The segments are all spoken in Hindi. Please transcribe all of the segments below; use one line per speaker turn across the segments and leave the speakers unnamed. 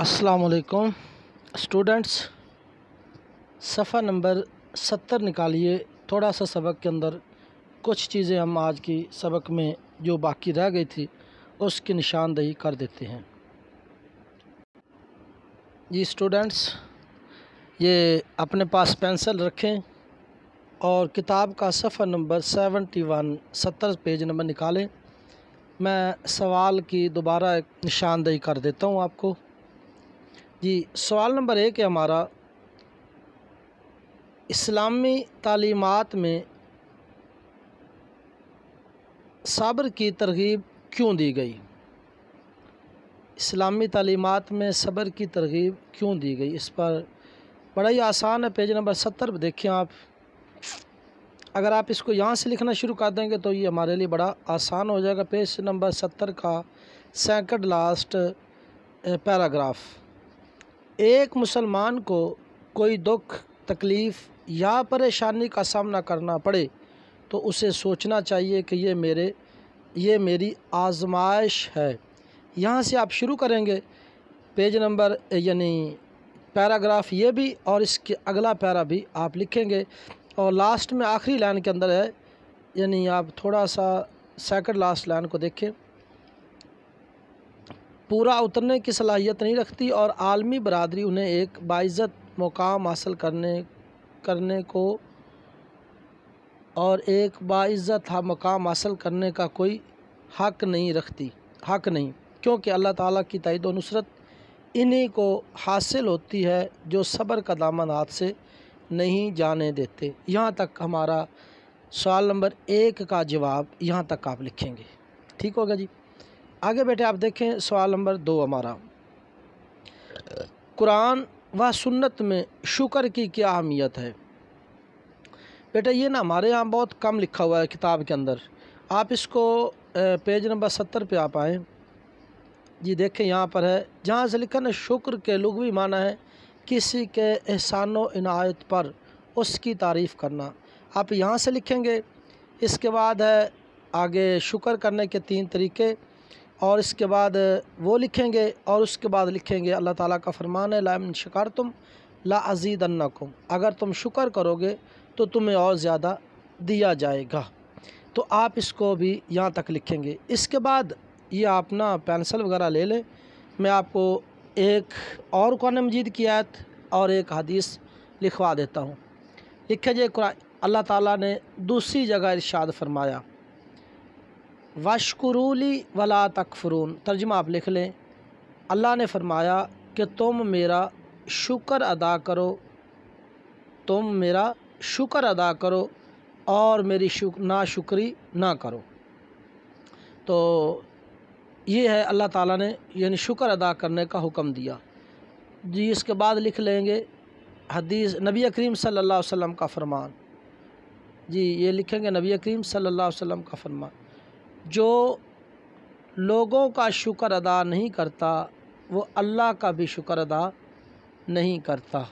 अस्सलाम स्टूडेंट्स सफ़ा नंबर सत्तर निकालिए थोड़ा सा सबक के अंदर कुछ चीज़ें हम आज की सबक में जो बाकी रह गई थी उसकी निशानदेही कर देते हैं जी स्टूडेंट्स ये अपने पास पेंसिल रखें और किताब का सफ़ा नंबर सेवेंटी वन सत्तर पेज नंबर निकालें मैं सवाल की दोबारा एक निशानदेही कर देता हूँ आपको जी सवाल नंबर एक है हमारा इस्लामी तालीमत में सब्र की तरगीब क्यों दी गई इस्लामी तालीमत में सब्र की तरगीब क्यों दी गई इस पर बड़ा ही आसान है पेज नंबर सत्तर पर देखें आप अगर आप इसको यहाँ से लिखना शुरू कर देंगे तो ये हमारे लिए बड़ा आसान हो जाएगा पेज नंबर सत्तर का सेकंड लास्ट पैराग्राफ़ एक मुसलमान को कोई दुख तकलीफ़ या परेशानी का सामना करना पड़े तो उसे सोचना चाहिए कि ये मेरे ये मेरी आजमाइश है यहाँ से आप शुरू करेंगे पेज नंबर यानी पैराग्राफ ये भी और इसके अगला पैरा भी आप लिखेंगे और लास्ट में आखिरी लाइन के अंदर है यानी आप थोड़ा सा सेकंड लास्ट लाइन को देखें पूरा उतरने की सलाहियत नहीं रखती और आलमी बरदरी उन्हें एक बाइज़त मुकाम हासिल करने करने को और एक बाइज़त मकाम हासिल करने का कोई हक नहीं रखती हक नहीं क्योंकि अल्लाह ताला की तइद नुसरत इन्हीं को हासिल होती है जो सब्र का दामन हाथ से नहीं जाने देते यहाँ तक हमारा सवाल नंबर एक का जवाब यहाँ तक आप लिखेंगे ठीक होगा जी आगे बेटे आप देखें सवाल नंबर दो हमारा कुरान व सुन्नत में शुक्र की क्या अहमियत है बेटा ये ना हमारे यहाँ बहुत कम लिखा हुआ है किताब के अंदर आप इसको पेज नंबर सत्तर पे आ पाएँ जी देखें यहाँ पर है जहाँ से लिखा ना शुक्र के लुगवी माना है किसी के एहसान इनायत पर उसकी तारीफ़ करना आप यहाँ से लिखेंगे इसके बाद है आगे शुक्र करने के तीन तरीके और इसके बाद वो लिखेंगे और उसके बाद लिखेंगे अल्लाह ताला का फरमान है लामिन शिकार तुम ला अजीद अन्नकुम अगर तुम शुक्र करोगे तो तुम्हें और ज़्यादा दिया जाएगा तो आप इसको भी यहाँ तक लिखेंगे इसके बाद ये आप ना पेंसिल वगैरह ले लें मैं आपको एक और कौन मजीद की आयत और एक हदीस लिखवा देता हूँ लिखे जे कुरान अल्लाह ताला ने दूसरी जगह इरशाद फरमाया वशकुरूली वला तकफरून तर्जमा आप लिख लें अल्लाह ने फरमाया कि तुम मेरा शुक्र अदा करो तुम मेरा शुक्र अदा करो और मेरी शुक ना शुक्री ना करो तो ये है अल्लाह ताला ने यानी शुक्र अदा करने का हुक्म दिया जी इसके बाद लिख लेंगे हदीस नबी करीम सल्लल्लाहु अलैहि वसल्लम का फरमान जी ये लिखेंगे नबी करीम सल्लल्लाहु अलैहि वसल्लम का फरमान जो लोगों का शुक्र अदा नहीं करता वो अल्लाह का भी शुक्र अदा नहीं करता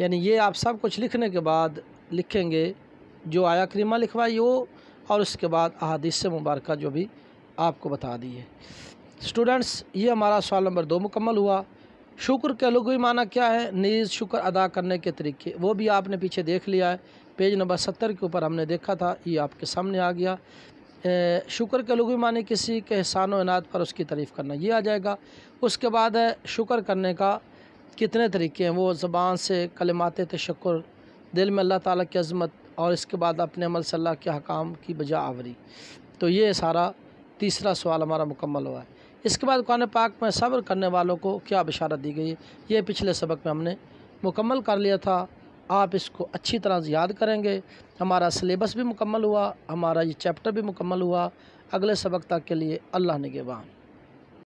यानी ये आप सब कुछ लिखने के बाद लिखेंगे जो आया करीमा लिखवाई हो और उसके बाद अहादीस मुबारक जो भी आपको बता दी है स्टूडेंट्स ये हमारा सवाल नंबर दो मुकम्मल हुआ शुक्र के लुगवी माना क्या है नीज़ शुक्र अदा करने के तरीके वो भी आपने पीछे देख लिया है पेज नंबर सत्तर के ऊपर हमने देखा था ये आपके सामने आ गया शुक्र के लघु माने किसी के एहसान व पर उसकी तारीफ़ करना ये आ जाएगा उसके बाद है शुक्र करने का कितने तरीके हैं वो ज़बान से कलमात तशक्र दिल में अल्लाह ताला की अज़मत और इसके बाद अपने अमल से अल्लाह के हकाम की बजा आवरी तो ये सारा तीसरा सवाल हमारा मुकम्मल हुआ है इसके बाद कुरान पाक में सब्र करने वालों को क्या बशारत दी गई है ये पिछले सबक में हमने मुकम्मल कर लिया था आप इसको अच्छी तरह याद करेंगे हमारा सिलेबस भी मुकम्मल हुआ हमारा ये चैप्टर भी मुकम्मल हुआ अगले सबक तक के लिए अल्लाह निगेबान